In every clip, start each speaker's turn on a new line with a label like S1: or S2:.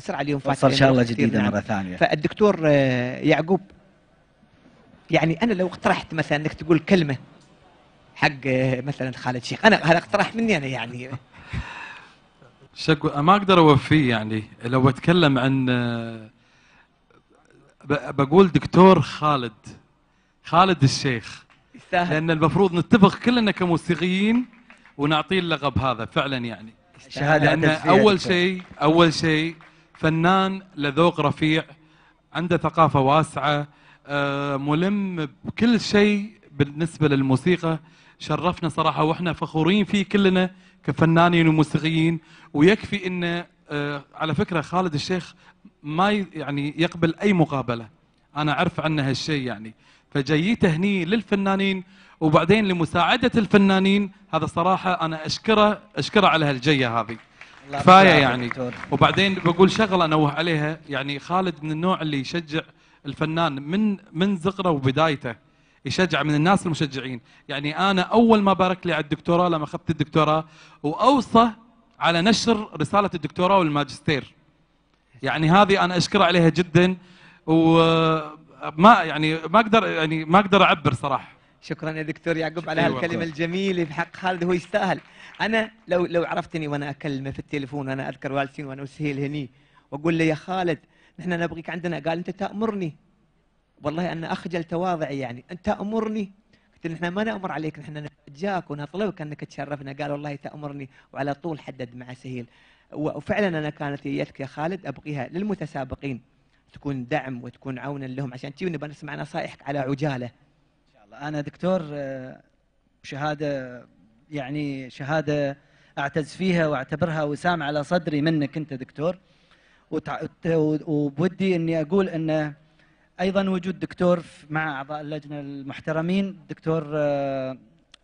S1: سرعة اليوم فاتحة ان شاء الله جديده نعم. مره ثانيه فالدكتور آه، يعقوب يعني انا لو اقترحت مثلا انك تقول كلمه حق آه، مثلا خالد شيخ انا هذا اقتراح مني انا يعني
S2: شكو ما اقدر اوفيه يعني لو اتكلم عن آه، بقول دكتور خالد خالد الشيخ يستاهل لان المفروض نتفق كلنا كموسيقيين ونعطيه اللقب هذا فعلا يعني شهاده لان اول شيء اول شيء فنان لذوق رفيع عنده ثقافة واسعة آه، ملم بكل شيء بالنسبة للموسيقى شرفنا صراحة وإحنا فخورين فيه كلنا كفنانين وموسيقيين ويكفي أن آه، على فكرة خالد الشيخ ما يعني يقبل أي مقابلة أنا أعرف عنه هالشيء يعني فجيته هني للفنانين وبعدين لمساعدة الفنانين هذا صراحة أنا أشكره أشكره على هالجية هذه كفايه يعني دكتور. وبعدين بقول شغله انوه عليها يعني خالد من النوع اللي يشجع الفنان من من زغره وبدايته يشجع من الناس المشجعين يعني انا اول ما بارك لي على الدكتوراه لما اخذت الدكتوراه واوصى على نشر رساله الدكتوراه والماجستير يعني هذه انا اشكر عليها جدا وما يعني ما اقدر يعني ما
S1: اقدر اعبر صراحه شكرا يا دكتور يعقوب على أيوة، هالكلمه الجميله في حق خالد هو يستاهل انا لو لو عرفتني وانا اكلمه في التليفون وانا اذكر والدتي وانا وسهيل هني واقول له يا خالد نحن نبغيك عندنا قال انت تامرني والله انا اخجل تواضعي يعني انت تامرني قلت له نحن ما نامر عليك نحن نتجاك ونطلبك انك تشرفنا قال والله تامرني وعلى طول حدد مع سهيل وفعلا انا كانت هيتك يا خالد ابغيها للمتسابقين تكون دعم وتكون عونا لهم عشان تجي نبغى نسمع نصائحك على
S3: عجاله الله انا دكتور بشهاده آه، يعني شهاده اعتز فيها واعتبرها وسام على صدري منك انت دكتور وبودي اني اقول انه ايضا وجود دكتور مع اعضاء اللجنه المحترمين الدكتور آه،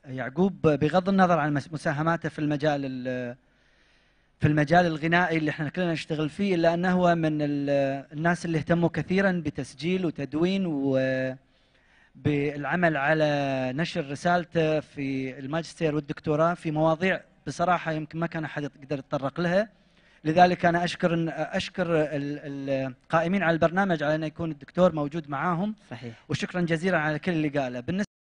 S3: يعقوب بغض النظر عن مساهماته في المجال في المجال الغنائي اللي احنا كلنا نشتغل فيه الا انه هو من الناس اللي اهتموا كثيرا بتسجيل وتدوين و بالعمل على نشر رسالته في الماجستير والدكتوراه في مواضيع بصراحه يمكن ما كان احد يقدر يتطرق لها لذلك انا اشكر اشكر القائمين على البرنامج على أن يكون الدكتور موجود معاهم صحيح وشكرا جزيلا على كل اللي قاله بالنسبه